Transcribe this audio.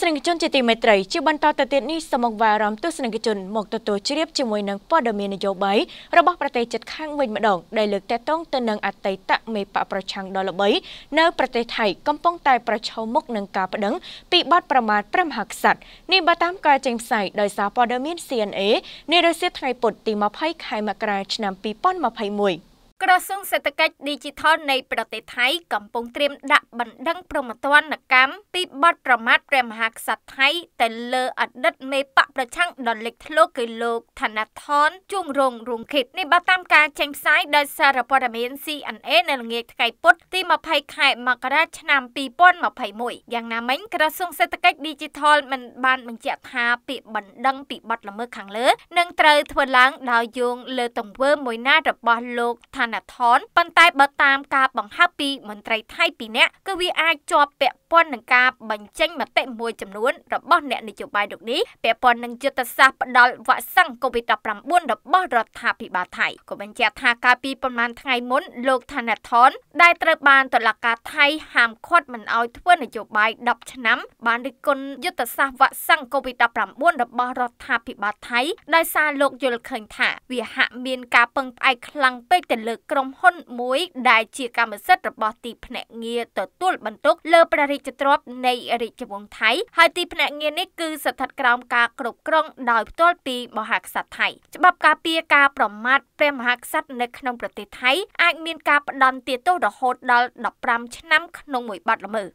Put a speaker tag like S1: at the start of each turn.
S1: ស្សនិកជនជាទីមេត្រីជាបន្តទៅទៀតនេះសូមមកវ៉ារំទស្សនិកជនមកទទួលជ្រាបជាមួយនឹងព័ត៌មាននយោបាយរបស់ប្រទេសជិតខាងវិញម្ដងដែលលើកតេតងទៅនឹងអតីតមេបកប្រឆាំងដ៏ល្បីនៅប្រទេសថៃកំពុងតែប្រឈមមុខនឹងការប្តឹងពីបទប្រមាថព្រះមហាក្សត្រនេះបើតាមការចេញផ្សាយដោយសារព័ត៌មាន CNA នារសៀលថ្ងៃពុធទី20ខែមករាឆ្នាំ2021
S2: ក្រសួងសេដ្ឋកិច្ច Digital នៃប្រទេសថៃកំពុងត្រៀមដាក់បណ្ដឹងប្រមទណ្ឌកម្មពីបទប្រមាថព្រះមហាក្សត្រថៃទៅលើអតីតមេបកប្រឆាំងដល់លេខធ្លោគឺលោកឋានថនជួងរងរួងខិតនេះបើតាមការចេញផ្សាយដោយសារព័ត៌មាន CNA នៅល្ងាចថ្ងៃពុធទី20ខែ មករាឆ្នាំ2021យ៉ាងណាមិញក្រសួងសេដ្ឋកិច្ច Digital មិនបានបញ្ជាក់ថាពាក្យបណ្ដឹងពីបទល្មើសខាងលើនឹងត្រូវធ្វើឡើងដោយយោងលើទង្វើមួយណារបស់លោកឋានណថនប៉ុន្តែបើតាមការ បង្ហើបពី មន្ត្រីថៃ ពីរនាក់គឺវាអាចជាប់ពាក់ព័ន្ធនឹងការបញ្ចេញមតិមួយចំនួនរបស់អ្នកនយោបាយលោកនេះពាក់ព័ន្ធនឹងយុទ្ធសាស្ត្រផ្ដាល់វ៉ាក់សាំង COVID-19 របស់រដ្ឋាភិបាលថៃក៏បញ្ជាក់ថាកាលពីប្រមាណថ្ងៃមុនលោកថាណាថនដែលត្រូវបានតុលាការថៃហាមឃាត់មិនឲ្យធ្វើនយោបាយ10ឆ្នាំបានរិះគន់យុទ្ធសាស្ត្រវ៉ាក់សាំង COVID-19 របស់រដ្ឋាភិបាលថៃដោយសារលោកយល់ឃើញថាវាហាក់មានការពឹងផ្អែកខ្លាំងពេកទៅលើក្រុមហ៊ុនមួយ ដែលជាកម្មសិទ្ធិរបស់ទីភ្នាក់ងារទទួលបន្ទុកលើព្រះរារាជទ្រព្យនៃរាជវង្សថៃហើយទីភ្នាក់ងារនេះគឺស្ថិតក្រោមការគ្រប់គ្រងដោយផ្ទាល់ពីមហាក្សត្រថៃច្បាប់ការពារការប្រមាថព្រះមហាក្សត្រនៅក្នុងប្រទេសថៃអាចមានការផ្តន្ទាទោសរហូតដល់15ឆ្នាំក្នុងមួយបទល្មើស